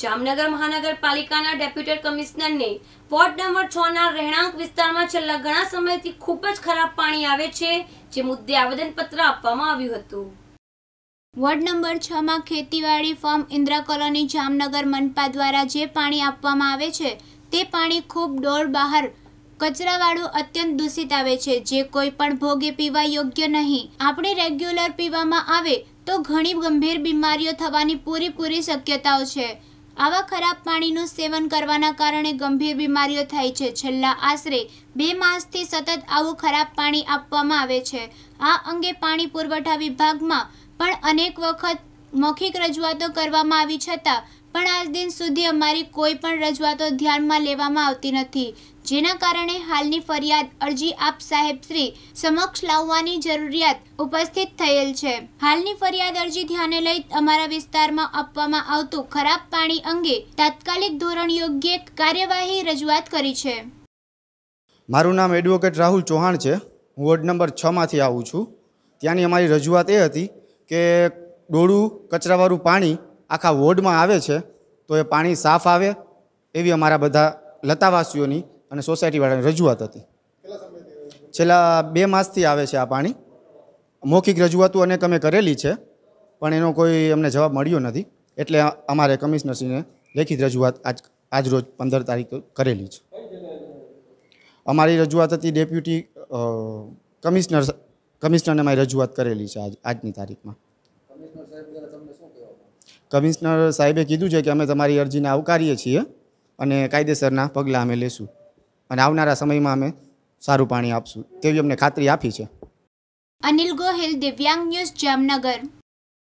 જામનગર મહાનગરપાલિકાના ડેપ્યુટી કમિશનરને ward number છ ના રહેણાંક વિસ્તારમાં છેલ્લા ઘણા સમયથી ખૂબ જ ખરાબ પાણી આવે છે જે મુદ્દે આવેદનપત્ર આપવામાં આવ્યું હતું વોર્ડ નંબર છ માં ખેતીવાડી ફોર્મ ઇન્દ્રા કોલોની જામનગર મનપા દ્વારા જે પાણી આપવામાં આવે છે તે પાણી ખૂબ ડોર બહાર કચરાવાળું અત્યંત દૂષિત આવે છે જે કોઈ પણ ભોગે પીવા યોગ્ય નહીં આપણે રેગ્યુલર પીવામાં આવે તો ઘણી ગંભીર બીમારીઓ થવાની પૂરેપૂરી શક્યતાઓ છે આવા ખરાબ પાણીનું સેવન કરવાના કારણે ગંભીર બીમારીઓ થાય છે છેલ્લા આશરે બે માસથી સતત આવું ખરાબ પાણી આપવામાં આવે છે આ અંગે પાણી પુરવઠા વિભાગમાં પણ અનેક વખત મૌખિક રજૂઆતો કરવામાં આવી છતાં પણ આજ દિન સુધી અમારી કોઈ પણ રજૂઆતો ધ્યાનમાં લેવામાં આવતી નથી જેના કારણે હાલની ફરિયાદ અરજી આપ સાહેબ શ્રી સમક્ષ લાવવાની જરૂરિયાત ઉપસ્થિત થયેલ છે હાલની ફરિયાદ અરજી ધ્યાને લઈ અમારા વિસ્તારમાં આપવામાં આવતું ખરાબ પાણી અંગે તાત્કાલિક ધોરણ યોગ્ય કાર્યવાહી રજૂઆત કરી છે મારું નામ એડવોકેટ રાહુલ ચૌહાણ છે હું વોર્ડ નંબર છમાંથી આવું છું ત્યાંની અમારી રજૂઆત એ હતી કે ડોળું કચરાવાળું પાણી આખા વોર્ડમાં આવે છે તો એ પાણી સાફ આવે એવી અમારા બધા લતાવાસીઓની અને સોસાયટીવાળાની રજૂઆત હતી છેલ્લા બે માસથી આવે છે આ પાણી મૌખિક રજૂઆતો અનેક અમે કરેલી છે પણ એનો કોઈ અમને જવાબ મળ્યો નથી એટલે અમારે કમિશનરશ્રીને લેખિત રજૂઆત આજ આજ રોજ પંદર તારીખ કરેલી છે અમારી રજૂઆત હતી ડેપ્યુટી કમિશનર કમિશનરને મારી રજૂઆત કરેલી છે આજ આજની તારીખમાં કમિશનર સાહેબે કીધું છે કે અમે તમારી અરજીને આવકારીએ છીએ અને કાયદેસરના પગલાં અમે લેશું અને આવનારા સમયમાં અમે સારું પાણી આપશું તેવી અમને ખાતરી આપી છે અનિલ ગોહિલ દિવ્યાંગ ન્યૂઝ જામનગર